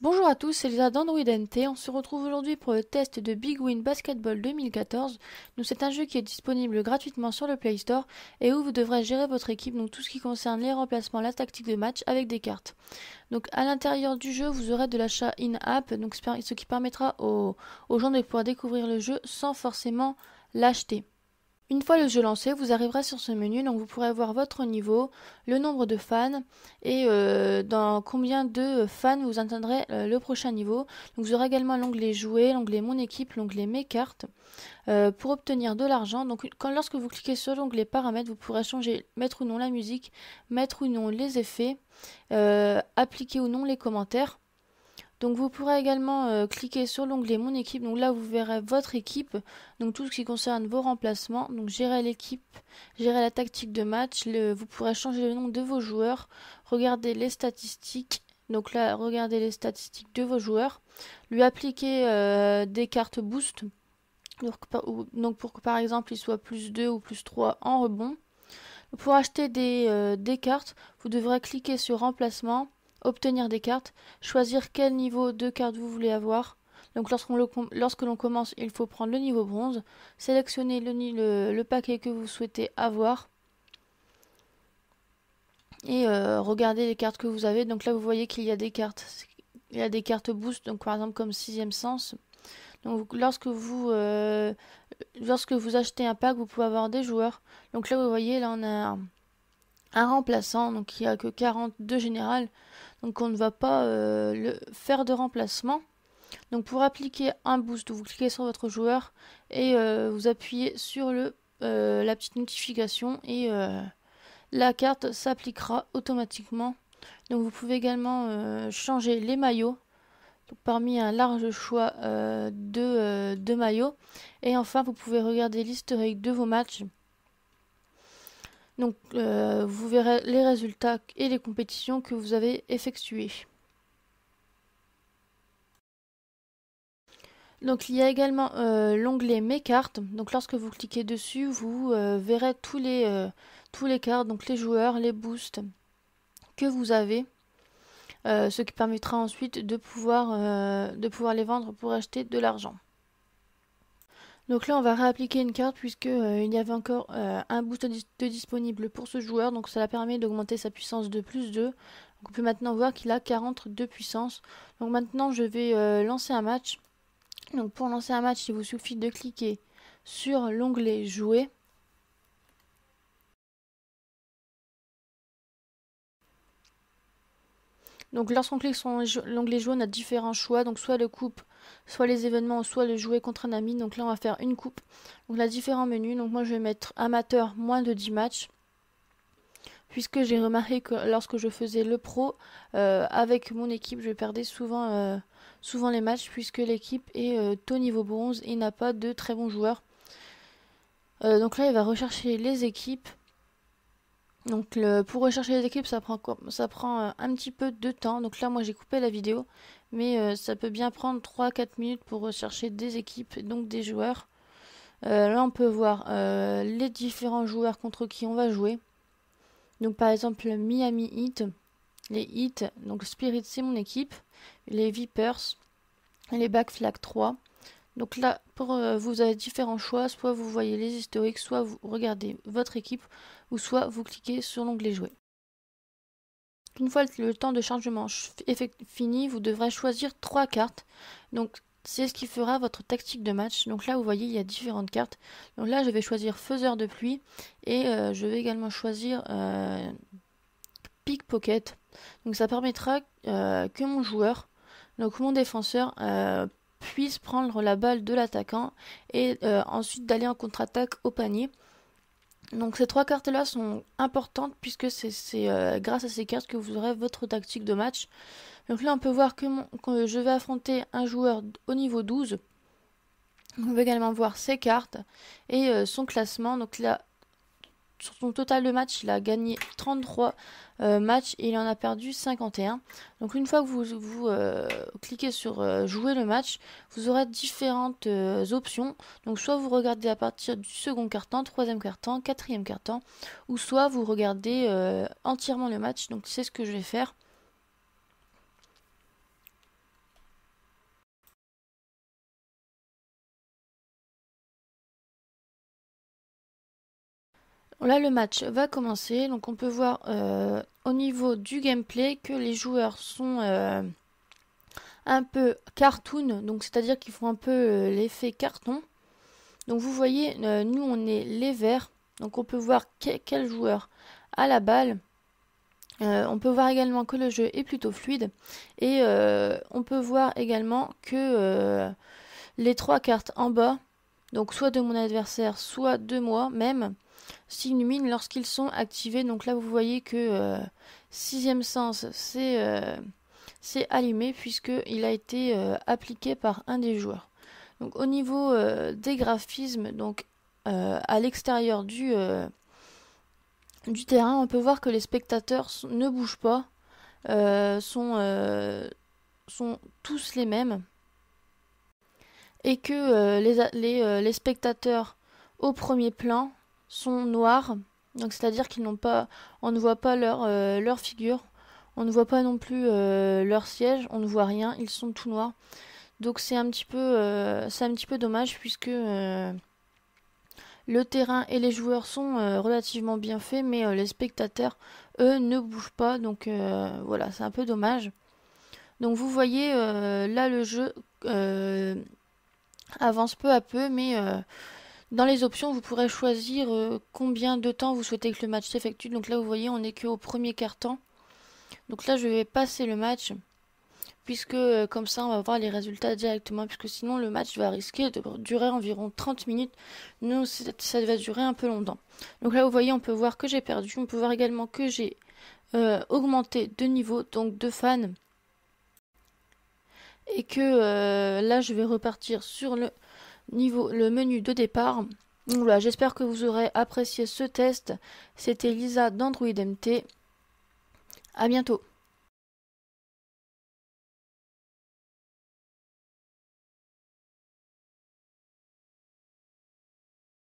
Bonjour à tous, c'est Lisa NT, On se retrouve aujourd'hui pour le test de Big Win Basketball 2014. c'est un jeu qui est disponible gratuitement sur le Play Store et où vous devrez gérer votre équipe, donc tout ce qui concerne les remplacements, la tactique de match avec des cartes. Donc à l'intérieur du jeu, vous aurez de l'achat in-app, ce qui permettra aux gens de pouvoir découvrir le jeu sans forcément l'acheter. Une fois le jeu lancé, vous arriverez sur ce menu, donc vous pourrez voir votre niveau, le nombre de fans et euh, dans combien de fans vous atteindrez euh, le prochain niveau. Donc vous aurez également l'onglet jouer, l'onglet mon équipe, l'onglet mes cartes euh, pour obtenir de l'argent. Donc lorsque vous cliquez sur l'onglet paramètres, vous pourrez changer mettre ou non la musique, mettre ou non les effets, appliquer ou non les commentaires. Donc vous pourrez également euh, cliquer sur l'onglet Mon équipe. Donc là, vous verrez votre équipe, donc tout ce qui concerne vos remplacements, donc gérer l'équipe, gérer la tactique de match. vous pourrez changer le nom de vos joueurs, regarder les statistiques. Donc là, regardez les statistiques de vos joueurs, lui appliquer euh, des cartes boost, donc, pour que par exemple il soit plus 2 ou plus 3 en rebond. Pour acheter des, euh, des cartes, vous devrez cliquer sur remplacement, obtenir des cartes, choisir quel niveau de carte vous voulez avoir. Donc lorsque l'on commence, il faut prendre le niveau bronze, sélectionner le, paquet que vous souhaitez avoir et euh, regarder les cartes que vous avez. Donc là, vous voyez qu'il y a des cartes, il y a des cartes boost, donc par exemple comme sixième sens. Donc lorsque vous, euh, lorsque vous achetez un pack, vous pouvez avoir des joueurs. Donc là, vous voyez, là on a remplaçant, donc il n'y a que 42 général donc on ne va pas euh, le faire de remplacement. Donc pour appliquer un boost, vous cliquez sur votre joueur et euh, vous appuyez sur le, euh, la petite notification et la carte s'appliquera automatiquement. Donc vous pouvez également changer les maillots. parmi un large choix de, de maillots. Et enfin, vous pouvez regarder l'historique de vos matchs. Donc euh, vous verrez les résultats et les compétitions que vous avez effectuées. Donc il y a également euh, l'onglet Mes cartes. Donc lorsque vous cliquez dessus, vous euh, verrez tous les, tous les cartes, donc les joueurs, les boosts que vous avez. ce qui permettra ensuite de pouvoir, de pouvoir les vendre pour acheter de l'argent. Donc là, on va réappliquer une carte puisqu'il euh, il y avait encore euh, un boost de disponible pour ce joueur. Donc cela permet d'augmenter sa puissance de plus 2. on peut maintenant voir qu'il a 42 puissance. Donc maintenant, je vais euh, lancer un match. Donc pour lancer un match, il vous suffit de cliquer sur l'onglet Jouer. Donc lorsqu'on clique sur l'onglet Jouer, on a différents choix. Donc soit le coupe soit les événements, soit le jouer contre un ami. Donc là, on va faire une coupe. Donc là, différents menus. Donc moi, je vais mettre amateur moins de 10 matchs. Puisque j'ai remarqué que lorsque je faisais le pro, euh, avec mon équipe, je perdais souvent, euh, souvent les matchs, puisque l'équipe est euh, au niveau bronze et n'a pas de très bons joueurs. donc là, il va rechercher les équipes. Donc pour rechercher les équipes, ça prend, ça prend euh, un petit peu de temps. Donc là, moi, j'ai coupé la vidéo. Mais euh, ça peut bien prendre 3-4 minutes pour rechercher des équipes, donc des joueurs. Euh, là, on peut voir les différents joueurs contre qui on va jouer. Donc par exemple, Miami Heat, les Heat, donc Spirit, c'est mon équipe. Les Vipers, les Backflag 3, donc là, euh, vous avez différents choix. Soit vous voyez les historiques, soit vous regardez votre équipe, ou soit vous cliquez sur l'onglet Jouer. Une fois le temps de chargement fini, vous devrez choisir trois cartes. Donc c'est ce qui fera votre tactique de match. Donc là, vous voyez, il y a différentes cartes. Donc là, je vais choisir Faiseur de pluie et euh, je vais également choisir euh, Pickpocket. Donc ça permettra que mon joueur, donc mon défenseur, puisse prendre la balle de l'attaquant et euh, ensuite d'aller en contre-attaque au panier. Donc ces trois cartes-là sont importantes puisque c'est euh, grâce à ces cartes que vous aurez votre tactique de match. Donc là on peut voir que, je vais affronter un joueur au niveau 12. On peut également voir ses cartes et euh, son classement. Donc là sur son total de match, il a gagné 33 euh, matchs et il en a perdu 51. Donc une fois que vous, euh, cliquez sur euh, jouer le match, vous aurez différentes options. Donc soit vous regardez à partir du second carton, troisième carton, quatrième carton, ou soit vous regardez entièrement le match. Donc c'est ce que je vais faire. Là, le match va commencer. Donc, on peut voir euh, au niveau du gameplay que les joueurs sont euh, un peu cartoon. Donc, c'est-à-dire qu'ils font un peu euh, l'effet carton. Donc, vous voyez, nous, on est les verts. Donc, on peut voir quel joueur a la balle. on peut voir également que le jeu est plutôt fluide. Et on peut voir également que les trois cartes en bas, donc soit de mon adversaire, soit de moi même, s'illuminent lorsqu'ils sont activés. Donc là, vous voyez que euh, sixième sens, c'est euh, c'est allumé puisqu'il a été euh, appliqué par un des joueurs. Donc au niveau des graphismes, donc à l'extérieur du, du terrain, on peut voir que les spectateurs ne bougent pas, sont, sont tous les mêmes, et que les, les spectateurs au premier plan sont noirs, donc c'est-à-dire qu'ils n'ont pas, on ne voit pas leur, euh, leur figure, on ne voit pas non plus euh, leur siège, on ne voit rien, ils sont tout noirs. Donc c'est un petit peu, euh, c'est un petit peu dommage puisque le terrain et les joueurs sont relativement bien faits, mais les spectateurs, eux, ne bougent pas. Donc voilà, c'est un peu dommage. Donc vous voyez, là le jeu avance peu à peu, mais dans les options, vous pourrez choisir euh, combien de temps vous souhaitez que le match s'effectue. Donc là, vous voyez, on n'est qu'au premier quart-temps. Donc là, je vais passer le match. Puisque euh, comme ça, on va voir les résultats directement. Puisque sinon, le match va risquer de durer environ 30 minutes. Nous, ça va durer un peu longtemps. Donc là, vous voyez, on peut voir que j'ai perdu. On peut voir également que j'ai euh, augmenté de niveau, donc de fans. Et que là, je vais repartir sur le niveau, le menu de départ. Voilà, j'espère que vous aurez apprécié ce test. C'était Lisa d'Android MT. À bientôt.